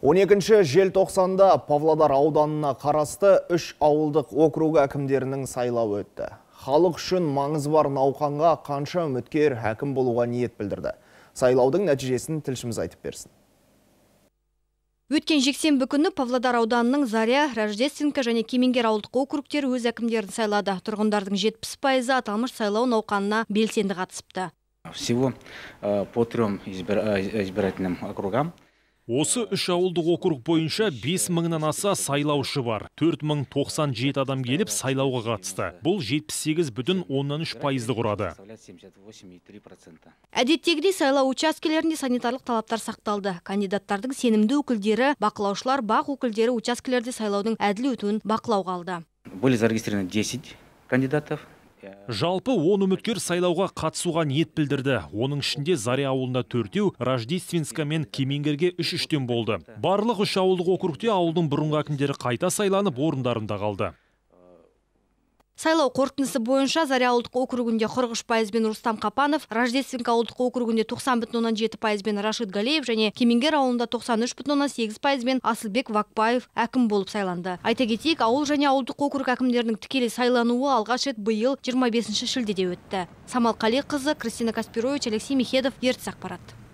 12-ші желтоқсанда Павлодар ауданына қарасты үш ауылдық округ әкімдерінің сайлау өтті. Халық үшін маңыз бар науқанға қанша үміткер әкім болуға ниет білдірді. Сайлаудың нәтижесін тілшіміз айтып берсін. Өткен жексен күні Павлодар ауданының Заря, Рождественка және кеменгер ауылдық округтері өз әкімдерін сайлады. Тұрғындардың 70 аталмыш сайлау науқанына белсенді қатысыпты. Всего э, по трем избирательным округам Осы үш ауылдық округ бойынша 5 мыңнан аса сайлаушы бар. 4097 адам келіп сайлауға қатысты. Бұл 78 бүтін 13 пайызды құрады. Әдеттегіде сайлау учаскелерінде санитарлық талаптар сақталды. Кандидаттардың сенімді өкілдері, бақылаушылар, бақ өкілдері учаскелерде сайлаудың әділі өтуін бақылауға алды. Были зарегистрированы 10 кандидатов жалпы он үміткер сайлауға қатысуға ниет білдірді оның ішінде заря ауылында төртеу рождественска мен кемеңгерге үш үштен болды барлық үш ауылдық округте ауылдың бұрынғы әкімдері қайта сайланып орындарында қалды сайлау қорытындысы бойынша заря ауылдық округінде қырық үш пайызбен рустам қапанов рождественка ауылдық округінде 907 бүтін жеті пайызбен рашид галеев және Кемингер ауылында 938 үш пайызбен асылбек вакпаев әкім болып сайланды айта кетейік ауыл және ауылдық округ әкімдерінің тікелей сайлануы алғаш рет бұйыл 25-ші шілдеде өтті самал қызы кристина каспирович алексей мехедов ертіс ақпарат